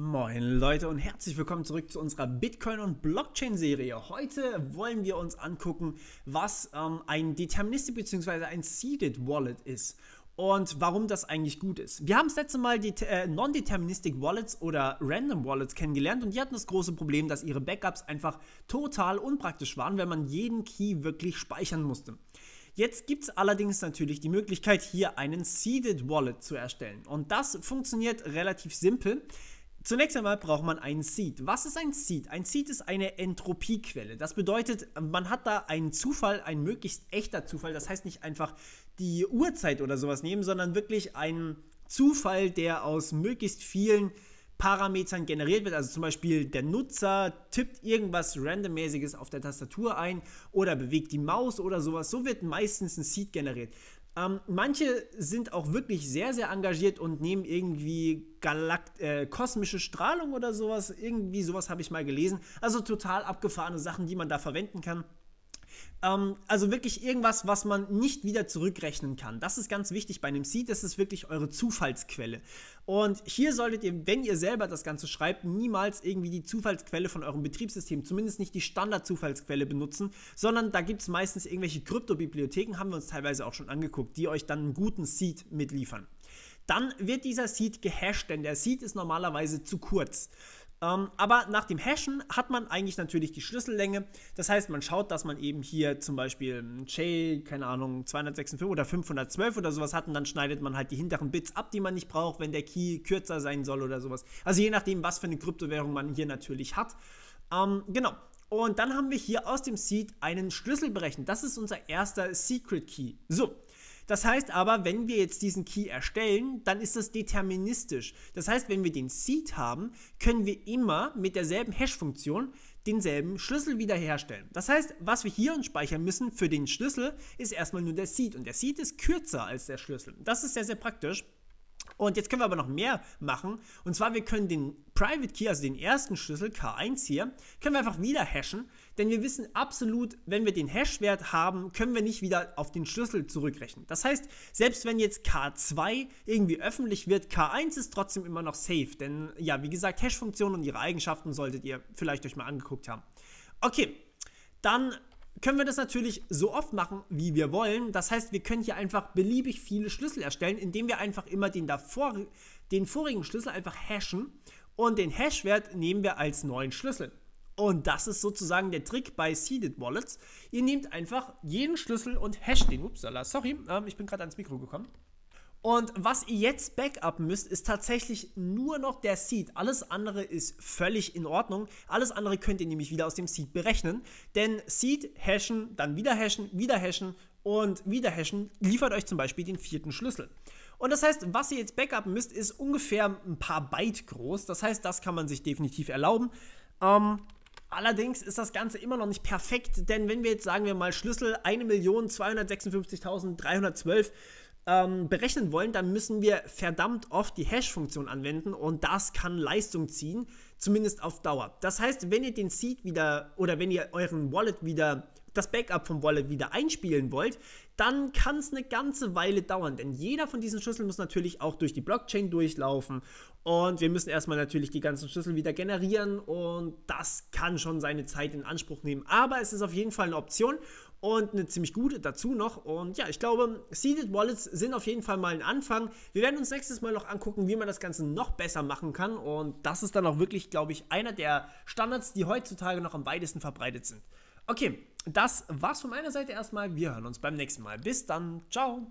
Moin Leute und herzlich willkommen zurück zu unserer Bitcoin- und Blockchain-Serie. Heute wollen wir uns angucken, was ähm, ein Deterministic bzw. ein Seeded Wallet ist und warum das eigentlich gut ist. Wir haben das letzte Mal die äh, Non-Deterministic Wallets oder Random Wallets kennengelernt und die hatten das große Problem, dass ihre Backups einfach total unpraktisch waren, wenn man jeden Key wirklich speichern musste. Jetzt gibt es allerdings natürlich die Möglichkeit, hier einen Seeded Wallet zu erstellen. Und das funktioniert relativ simpel. Zunächst einmal braucht man einen Seed. Was ist ein Seed? Ein Seed ist eine Entropiequelle. Das bedeutet, man hat da einen Zufall, ein möglichst echter Zufall. Das heißt nicht einfach die Uhrzeit oder sowas nehmen, sondern wirklich einen Zufall, der aus möglichst vielen Parametern generiert wird. Also zum Beispiel der Nutzer tippt irgendwas randommäßiges auf der Tastatur ein oder bewegt die Maus oder sowas. So wird meistens ein Seed generiert. Ähm, manche sind auch wirklich sehr, sehr engagiert und nehmen irgendwie Galakt äh, kosmische Strahlung oder sowas. Irgendwie sowas habe ich mal gelesen. Also total abgefahrene Sachen, die man da verwenden kann. Ähm, also wirklich irgendwas, was man nicht wieder zurückrechnen kann. Das ist ganz wichtig bei einem Seed. Das ist wirklich eure Zufallsquelle. Und hier solltet ihr, wenn ihr selber das Ganze schreibt, niemals irgendwie die Zufallsquelle von eurem Betriebssystem, zumindest nicht die Standardzufallsquelle benutzen, sondern da gibt es meistens irgendwelche Kryptobibliotheken, haben wir uns teilweise auch schon angeguckt, die euch dann einen guten Seed mitliefern dann wird dieser Seed gehasht, denn der Seed ist normalerweise zu kurz. Ähm, aber nach dem Hashen hat man eigentlich natürlich die Schlüssellänge. Das heißt, man schaut, dass man eben hier zum Beispiel Chain, keine Ahnung, 256 oder 512 oder sowas hat und dann schneidet man halt die hinteren Bits ab, die man nicht braucht, wenn der Key kürzer sein soll oder sowas. Also je nachdem, was für eine Kryptowährung man hier natürlich hat. Ähm, genau. Und dann haben wir hier aus dem Seed einen Schlüssel berechnet. Das ist unser erster Secret Key. So, das heißt aber, wenn wir jetzt diesen Key erstellen, dann ist das deterministisch. Das heißt, wenn wir den Seed haben, können wir immer mit derselben Hash-Funktion denselben Schlüssel wiederherstellen. Das heißt, was wir hier uns speichern müssen für den Schlüssel, ist erstmal nur der Seed. Und der Seed ist kürzer als der Schlüssel. Das ist sehr, sehr praktisch. Und jetzt können wir aber noch mehr machen. Und zwar, wir können den Private Key, also den ersten Schlüssel, K1 hier, können wir einfach wieder hashen. Denn wir wissen absolut, wenn wir den Hash-Wert haben, können wir nicht wieder auf den Schlüssel zurückrechnen. Das heißt, selbst wenn jetzt K2 irgendwie öffentlich wird, K1 ist trotzdem immer noch safe. Denn ja, wie gesagt, Hash-Funktionen und ihre Eigenschaften solltet ihr vielleicht euch mal angeguckt haben. Okay, dann können wir das natürlich so oft machen, wie wir wollen. Das heißt, wir können hier einfach beliebig viele Schlüssel erstellen, indem wir einfach immer den, davor, den vorigen Schlüssel einfach hashen und den Hashwert nehmen wir als neuen Schlüssel. Und das ist sozusagen der Trick bei Seeded Wallets. Ihr nehmt einfach jeden Schlüssel und hasht den. Upsala, sorry, ähm, ich bin gerade ans Mikro gekommen. Und was ihr jetzt backup müsst, ist tatsächlich nur noch der Seed. Alles andere ist völlig in Ordnung. Alles andere könnt ihr nämlich wieder aus dem Seed berechnen. Denn Seed hashen, dann wieder hashen, wieder hashen und wieder hashen liefert euch zum Beispiel den vierten Schlüssel. Und das heißt, was ihr jetzt backup müsst, ist ungefähr ein paar Byte groß. Das heißt, das kann man sich definitiv erlauben. Ähm, Allerdings ist das Ganze immer noch nicht perfekt, denn wenn wir jetzt sagen wir mal Schlüssel 1.256.312 ähm, berechnen wollen, dann müssen wir verdammt oft die Hash-Funktion anwenden und das kann Leistung ziehen, zumindest auf Dauer. Das heißt, wenn ihr den Seed wieder oder wenn ihr euren Wallet wieder das Backup vom Wallet wieder einspielen wollt, dann kann es eine ganze Weile dauern, denn jeder von diesen Schlüsseln muss natürlich auch durch die Blockchain durchlaufen und wir müssen erstmal natürlich die ganzen Schlüssel wieder generieren und das kann schon seine Zeit in Anspruch nehmen, aber es ist auf jeden Fall eine Option und eine ziemlich gute dazu noch. Und ja, ich glaube, Seeded Wallets sind auf jeden Fall mal ein Anfang. Wir werden uns nächstes Mal noch angucken, wie man das Ganze noch besser machen kann. Und das ist dann auch wirklich, glaube ich, einer der Standards, die heutzutage noch am weitesten verbreitet sind. Okay, das war's von meiner Seite erstmal. Wir hören uns beim nächsten Mal. Bis dann. Ciao.